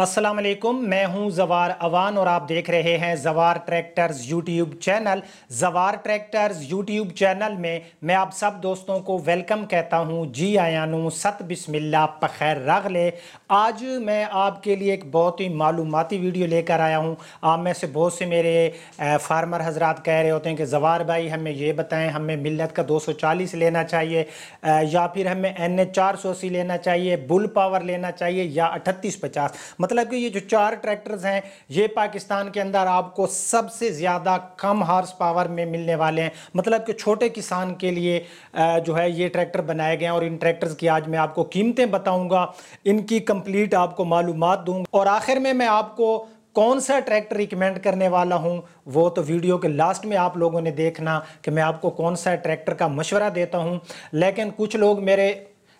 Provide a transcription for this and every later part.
अस्सलाम वालेकुम मैं हूं जवार अवान और आप देख रहे हैं Jawar tractors YouTube channel Jawar tractors YouTube channel में मैं आप सब दोस्तों को वेलकम कहता हूं जी आयानु सत बिस्मिल्ला पखैर रगले आज मैं आपके लिए एक बहुत ही मालूमती वीडियो लेकर आया हूं आप में से बहुत से मेरे फार्मर हजरात कह रहे होते हैं कि जवार भाई हमें ये बताएं हमें मिलत का चालीस लेना चाहिए या फिर हमें एन ए लेना चाहिए बुल पावर लेना चाहिए या अठतीस पचास मतलब मतलब कि ये जो चार ट्रैक्टर्स हैं ये पाकिस्तान के अंदर आपको सबसे ज़्यादा कम हार्स पावर में मिलने वाले हैं मतलब कि छोटे किसान के लिए जो है ये ट्रैक्टर बनाए गए हैं और इन ट्रैक्टर्स की आज मैं आपको कीमतें बताऊँगा इनकी कंप्लीट आपको मालूम दूँगा और आखिर में मैं आपको कौन सा ट्रैक्टर रिकमेंड करने वाला हूँ वो तो वीडियो के लास्ट में आप लोगों ने देखना कि मैं आपको कौन सा ट्रैक्टर का मशवरा देता हूँ लेकिन कुछ लोग मेरे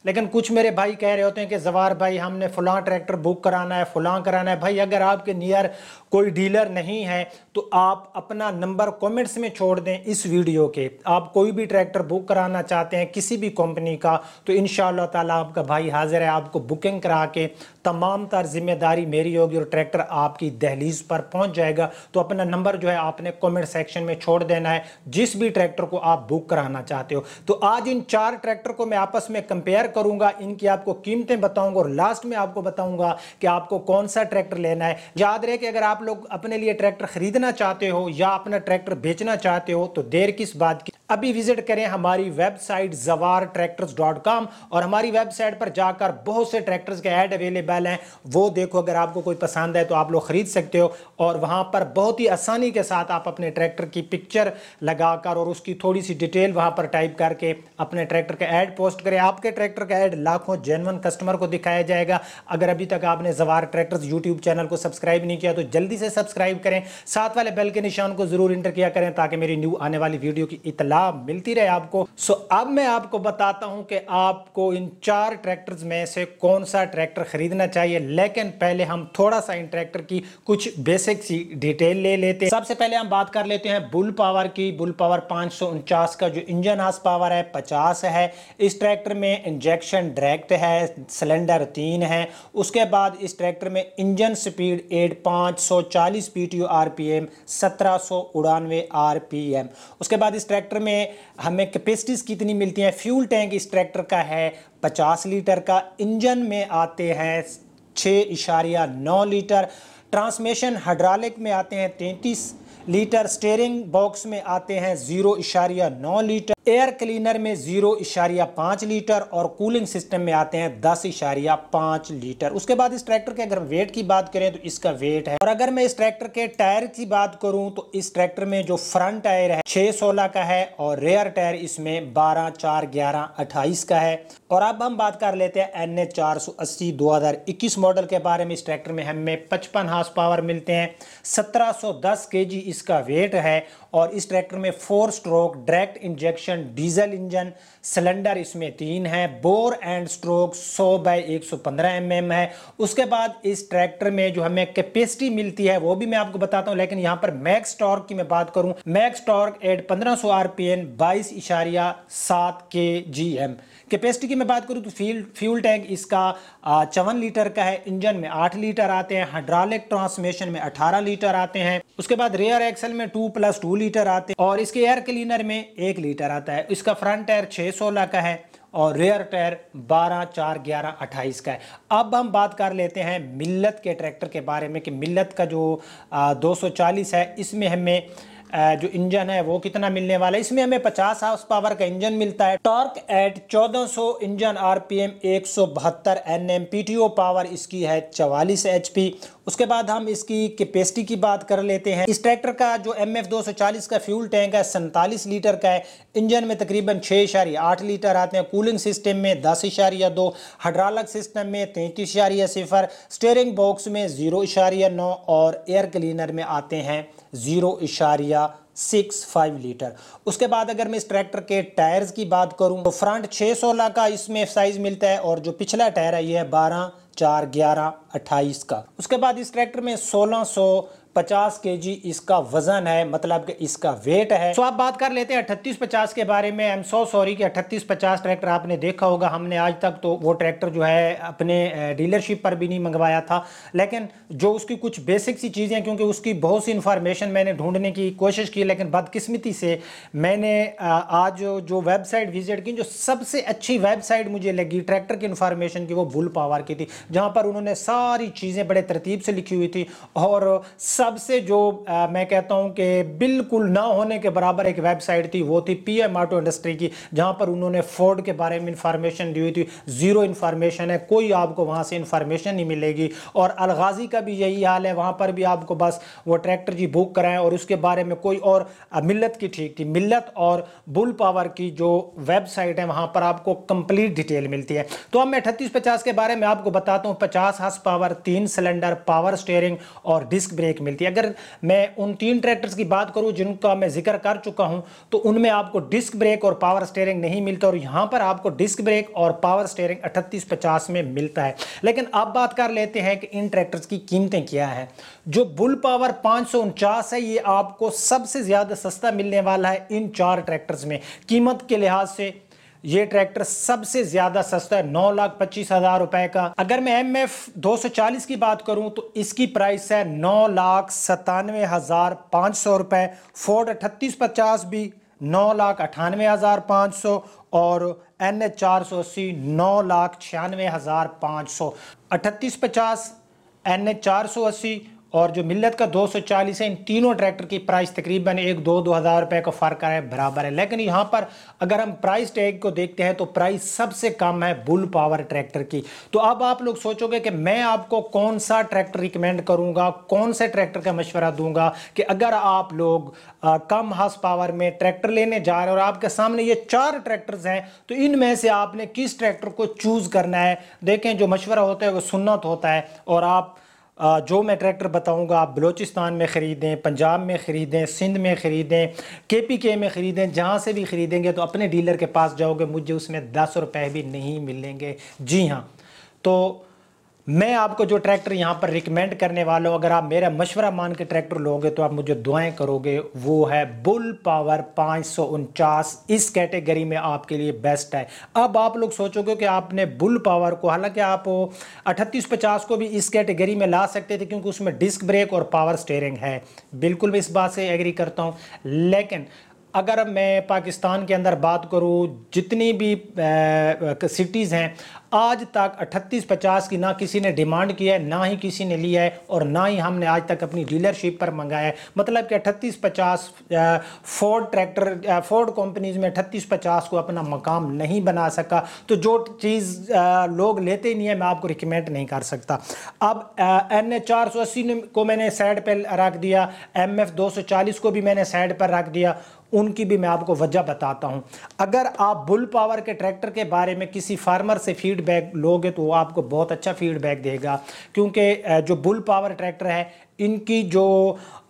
लेकिन कुछ मेरे भाई कह रहे होते हैं कि जवार भाई हमने फलां ट्रैक्टर बुक कराना है फलां कराना है भाई अगर आपके नियर कोई डीलर नहीं है तो आप अपना नंबर कमेंट्स में छोड़ दें इस वीडियो के आप कोई भी ट्रैक्टर बुक कराना चाहते हैं किसी भी कंपनी का तो इन ताला आपका भाई हाजिर है आपको बुकिंग करा के तमाम तर जिम्मेदारी मेरी होगी और ट्रैक्टर आपकी दहलीज पर पहुंच जाएगा तो अपना नंबर जो है आपने कॉमेंट सेक्शन में छोड़ देना है जिस भी ट्रैक्टर को आप बुक कराना चाहते हो तो आज इन चार ट्रैक्टर को मैं आपस में कंपेयर करूंगा इनकी आपको कीमतें बताऊंगा और लास्ट में आपको बताऊंगा कि आपको कौन सा ट्रैक्टर लेना है याद रहे कि अगर आप लोग अपने लिए ट्रैक्टर खरीदना चाहते हो या अपना ट्रैक्टर बेचना चाहते हो तो देर किस बात की अभी विजिट करें हमारी वेबसाइट जवार ट्रैक्टर्स डॉट कॉम और हमारी वेबसाइट पर जाकर बहुत से ट्रैक्टर्स के ऐड अवेलेबल हैं वो देखो अगर आपको कोई पसंद है तो आप लोग ख़रीद सकते हो और वहाँ पर बहुत ही आसानी के साथ आप अपने ट्रैक्टर की पिक्चर लगाकर और उसकी थोड़ी सी डिटेल वहाँ पर टाइप करके अपने ट्रैक्टर का ऐड पोस्ट करें आपके ट्रैक्टर का ऐड लाखों जेनवन कस्टमर को दिखाया जाएगा अगर अभी तक आपने जवार ट्रैक्टर्स यूट्यूब चैनल को सब्सक्राइब नहीं किया तो जल्दी से सब्सक्राइब करें साथ वाले बेल के निशान को ज़रूर इंटर किया करें ताकि मेरी न्यू आने वाली वीडियो की इतला लाभ मिलती रहे आपको सो अब मैं आपको बताता हूं कि आपको इन चार ट्रैक्टर्स में से कौन सा ट्रैक्टर खरीदना चाहिए लेकिन पहले हम थोड़ा सा इन ट्रैक्टर की कुछ बेसिक सी डिटेल ले लेते हैं सबसे पहले हम बात कर लेते हैं बुल पावर की बुल पावर पांच का जो इंजन हाउस पावर है पचास है इस ट्रैक्टर में इंजेक्शन डायरेक्ट है सिलेंडर तीन है उसके बाद इस ट्रैक्टर में इंजन स्पीड एट पांच सौ चालीस P T R P M सत्रह सौ उड़ानवे आर पी एम उसके बाद इस ट्रैक्टर में में हमें कैपेसिटीज़ कितनी मिलती हैं फ्यूल टैंक इस ट्रैक्टर का है पचास लीटर का इंजन में आते हैं छः इशारिया नौ लीटर ट्रांसमिशन हड्रालिक में आते हैं तैंतीस लीटर स्टेयरिंग बॉक्स में आते हैं जीरो इशारिया नौ लीटर एयर क्लीनर में जीरो इशारिया पाँच लीटर और कूलिंग सिस्टम में आते हैं दस इशारिया पाँच लीटर उसके बाद इस ट्रैक्टर के अगर वेट की बात करें तो इसका वेट है और अगर मैं इस ट्रैक्टर के टायर की बात करूं तो इस ट्रैक्टर में जो फ्रंट टायर है छः सोलह का है और रेयर टायर इसमें बारह चार ग्यारह अट्ठाईस का है और अब हम बात कर लेते हैं एन ए चार सौ अस्सी दो हज़ार इक्कीस मॉडल के बारे में इस ट्रैक्टर में हमें पचपन हाउस पावर मिलते हैं सत्रह सौ दस के जी इस इसका वेट है और इस ट्रैक्टर में four stroke direct injection diesel engine cylinder इसमें तीन है bore and stroke 100 by 115 M है उसके बाद इस ट्रैक्टर में जो हमें कैपेसिटी मिलती है वो भी मैं आपको बताता हूँ लेकिन यहाँ पर मैक्स टॉर्क की मैं बात करूँ मैक्स टॉर्क एट पंद्रह सौ आरपीएन बाईस इशारिया सात के जी एम कैपेसिटी की मैं बात करूँ तो फ्यूल फ्यूल टैंक इसका चौवन लीटर का है इंजन में आठ लीटर आते हैं हाइड्रॉलिक ट्रांसमिशन में अठारह लीटर आते हैं उसके बाद रेयर एक्सल में टू प्लस टू लीटर आते हैं और इसके एयर क्लीनर में एक लीटर आता है इसका फ्रंट टायर छः सोलह का है और रेयर टायर बारह चार ग्यारह अट्ठाईस का है अब हम बात कर लेते हैं मिल्लत के ट्रैक्टर के बारे में कि मिल्लत का जो दो सौ चालीस है इसमें हमें जो इंजन है वो कितना मिलने वाला है इसमें हमें 50 हाउस पावर का इंजन मिलता है torque at 1400 engine RPM 172 NM PTO power इसकी है 44 एचपी उसके बाद हम इसकी कैपेसिटी की बात कर लेते हैं इस ट्रैक्टर का जो एम एफ का फ्यूल टैंक है सैंतालीस लीटर का है इंजन में तकरीबन छः इशारिया आठ लीटर आते हैं कूलिंग सिस्टम में दस इशारिया दो हड्रालक सिस्टम में तैंतीस इशारिया सिफर स्टेयरिंग बॉक्स में ज़ीरो इशारिया नौ और एयर क्लीनर में आते हैं ज़ीरो इशारिया सिक्स फाइव लीटर उसके बाद अगर मैं इस ट्रैक्टर के टायर्स की बात करूं तो फ्रंट छः सोलह का इसमें साइज़ मिलता है और जो पिछला टायर है ये है बारह चार ग्यारह अट्ठाईस का उसके बाद इस ट्रैक्टर में सोलह सौ के जी इसका वजन है मतलब कि इसका वेट है तो आप बात कर लेते हैं अठतीस पचास के बारे में आई एम सो सॉरी कि अठतीस पचास ट्रैक्टर आपने देखा होगा हमने आज तक तो वो ट्रैक्टर जो है अपने डीलरशिप पर भी नहीं मंगवाया था लेकिन जो उसकी कुछ बेसिक सी चीज़ें क्योंकि उसकी बहुत सी इन्फॉर्मेशन मैंने ढूंढने की कोशिश की लेकिन बदकस्मती से मैंने आज जो वेबसाइट विजिट की जो सबसे अच्छी वेबसाइट मुझे लगी ट्रैक्टर की इन्फॉर्मेशन की वो बुल पावर की थी जहाँ पर उन्होंने सारी चीज़ें बड़े तरतीब से लिखी हुई थी और सबसे जो आ, मैं कहता हूं कि बिल्कुल ना होने के बराबर एक वेबसाइट थी वो थी पी एम ऑटो इंडस्ट्री की जहां पर उन्होंने फोर्ड के बारे में इंफॉर्मेशन दी हुई थी ज़ीरो इन्फॉर्मेशन है कोई आपको वहां से इंफॉर्मेशन नहीं मिलेगी और अलगाजी का भी यही हाल है वहां पर भी आपको बस वो ट्रैक्टर जी बुक कराएं और उसके बारे में कोई और मिलत की ठीक थी मिलत और बुल पावर की जो वेबसाइट है वहां पर आपको कंप्लीट डिटेल मिलती है तो अब मैं अठतीस पचास के बारे में आपको बताता हूँ पचास हस पावर तीन सिलेंडर पावर स्टेयरिंग और डिस्क ब्रेक मिल मिलती है अगर मैं उन तीन ट्रैक्टर्स की बात करूं जिनका मैं जिक्र कर चुका हूं तो उनमें आपको डिस्क ब्रेक और पावर स्टेयरिंग नहीं मिलता और यहां पर आपको डिस्क ब्रेक और पावर स्टेयरिंग अठतीस पचास में मिलता है लेकिन अब बात कर लेते हैं कि इन ट्रैक्टर्स की कीमतें क्या है जो बुल पावर पाँच है ये आपको सबसे ज़्यादा सस्ता मिलने वाला है इन चार ट्रैक्टर्स में कीमत के लिहाज से ये ट्रैक्टर सबसे ज्यादा सस्ता है नौ लाख पच्चीस हजार रुपए का अगर मैं एम एफ दो सौ चालीस की बात करूं तो इसकी प्राइस है नौ लाख सतानवे हजार पाँच सौ रुपए फोर्ड अठतीस पचास भी नौ लाख अठानवे हजार पाँच सौ और एन एच चार सौ अस्सी नौ लाख छियानवे हजार पाँच सौ अठतीस पचास एन एच चार सौ अस्सी और जो मिलत का 240 है इन तीनों ट्रैक्टर की प्राइस तकरीबन एक दो दो हज़ार रुपये का फ़र्क है बराबर है लेकिन यहाँ पर अगर हम प्राइस टैग को देखते हैं तो प्राइस सबसे कम है बुल पावर ट्रैक्टर की तो अब आप लोग सोचोगे कि मैं आपको कौन सा ट्रैक्टर रिकमेंड करूँगा कौन से ट्रैक्टर का मशवरा दूंगा कि अगर आप लोग आ, कम हाउस पावर में ट्रैक्टर लेने जा रहे हैं और आपके सामने ये चार ट्रैक्टर्स हैं तो इनमें से आपने किस ट्रैक्टर को चूज़ करना है देखें जो मशवरा होता है वो सुन्नत होता है और आप जो मैं ट्रैक्टर बताऊंगा आप बलोचिस्तान में ख़रीदें पंजाब में ख़रीदें सिंध में ख़रीदें के पी के में ख़रीदें जहाँ से भी ख़रीदेंगे तो अपने डीलर के पास जाओगे मुझे उसमें दस रुपये भी नहीं मिलेंगे जी हाँ तो मैं आपको जो ट्रैक्टर यहाँ पर रिकमेंड करने वाला हूँ अगर आप मेरा मशवरा मान के ट्रैक्टर लोगे तो आप मुझे दुआएं करोगे वो है बुल पावर पाँच इस कैटेगरी में आपके लिए बेस्ट है अब आप लोग सोचोगे कि आपने बुल पावर को हालांकि आप अठतीस पचास को भी इस कैटेगरी में ला सकते थे क्योंकि उसमें डिस्क ब्रेक और पावर स्टेयरिंग है बिल्कुल मैं इस बात से एग्री करता हूँ लेकिन अगर मैं पाकिस्तान के अंदर बात करूँ जितनी भी सिटीज़ हैं आज तक 3850 की ना किसी ने डिमांड किया है ना ही किसी ने लिया है और ना ही हमने आज तक अपनी डीलरशिप पर मंगाया है मतलब कि 3850 फोर्ड ट्रैक्टर फोर्ड कंपनीज में 3850 को अपना मकाम नहीं बना सका तो जो चीज़ लोग लेते नहीं है मैं आपको रिकमेंड नहीं कर सकता अब एन एच को मैंने साइड पर रख दिया एम एफ को भी मैंने साइड पर रख दिया उनकी भी मैं आपको वजह बताता हूँ अगर आप बुल पावर के ट्रैक्टर के बारे में किसी फार्मर से फीडबैक लोगे तो वो आपको बहुत अच्छा फीडबैक देगा क्योंकि जो बुल पावर ट्रैक्टर है इनकी जो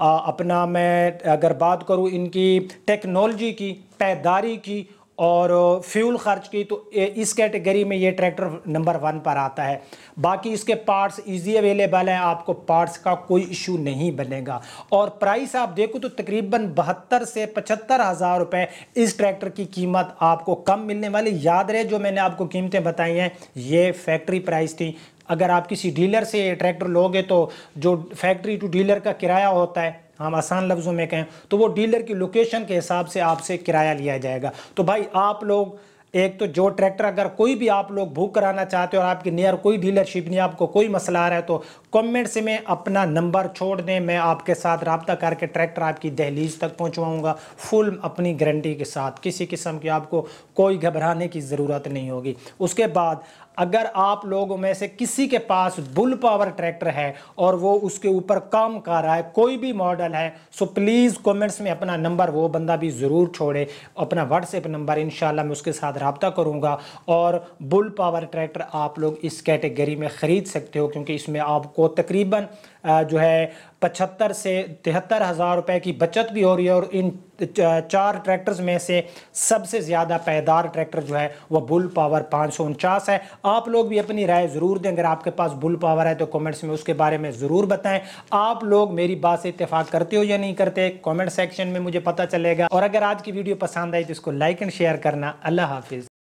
अपना मैं अगर बात करूँ इनकी टेक्नोलॉजी की पैदारी की और फ्यूल खर्च की तो इस कैटेगरी में ये ट्रैक्टर नंबर वन पर आता है बाकी इसके पार्ट्स इजी अवेलेबल हैं आपको पार्ट्स का कोई इशू नहीं बनेगा और प्राइस आप देखो तो तकरीबन बहत्तर से पचहत्तर हज़ार रुपये इस ट्रैक्टर की कीमत आपको कम मिलने वाली याद रहे जो मैंने आपको कीमतें बताई हैं ये फैक्ट्री प्राइस थी अगर आप किसी डीलर से ट्रैक्टर लोगे तो जो फैक्ट्री टू डीलर का किराया होता है हम आसान लफ्ज़ों में कहें तो वो डीलर की लोकेशन के हिसाब से आपसे किराया लिया जाएगा तो भाई आप लोग एक तो जो ट्रैक्टर अगर कोई भी आप लोग बुक कराना चाहते हो और आपकी नियर कोई डीलरशिप नहीं आपको कोई मसला आ रहा है तो कमेंट्स में अपना नंबर छोड़ दें मैं आपके साथ रबता करके ट्रैक्टर आपकी दहलीज तक पहुंचवाऊंगा फुल अपनी गारंटी के साथ किसी किस्म की आपको कोई घबराने की ज़रूरत नहीं होगी उसके बाद अगर आप लोगों में से किसी के पास बुल पावर ट्रैक्टर है और वो उसके ऊपर काम कर रहा है कोई भी मॉडल है सो प्लीज़ कमेंट्स में अपना नंबर वो बंदा भी ज़रूर छोड़े अपना व्हाट्सएप नंबर इन मैं उसके साथ रबता करूँगा और बुल पावर ट्रैक्टर आप लोग इस कैटेगरी में ख़रीद सकते हो क्योंकि इसमें आपको को तकरीबन जो है पचहत्तर से तिहत्तर हज़ार रुपये की बचत भी हो रही है और इन चार ट्रैक्टर्स में से सबसे ज़्यादा पैदार ट्रैक्टर जो है वह बुल पावर पाँच सौ उनचास है आप लोग भी अपनी राय ज़रूर दें अगर आपके पास बुल पावर है तो कमेंट्स में उसके बारे में ज़रूर बताएं आप लोग मेरी बात से इतफाक़ करते हो या नहीं करते कॉमेंट सेक्शन में मुझे पता चलेगा और अगर आज की वीडियो पसंद आई तो इसको लाइक एंड शेयर करना अल्लाह हाफिज़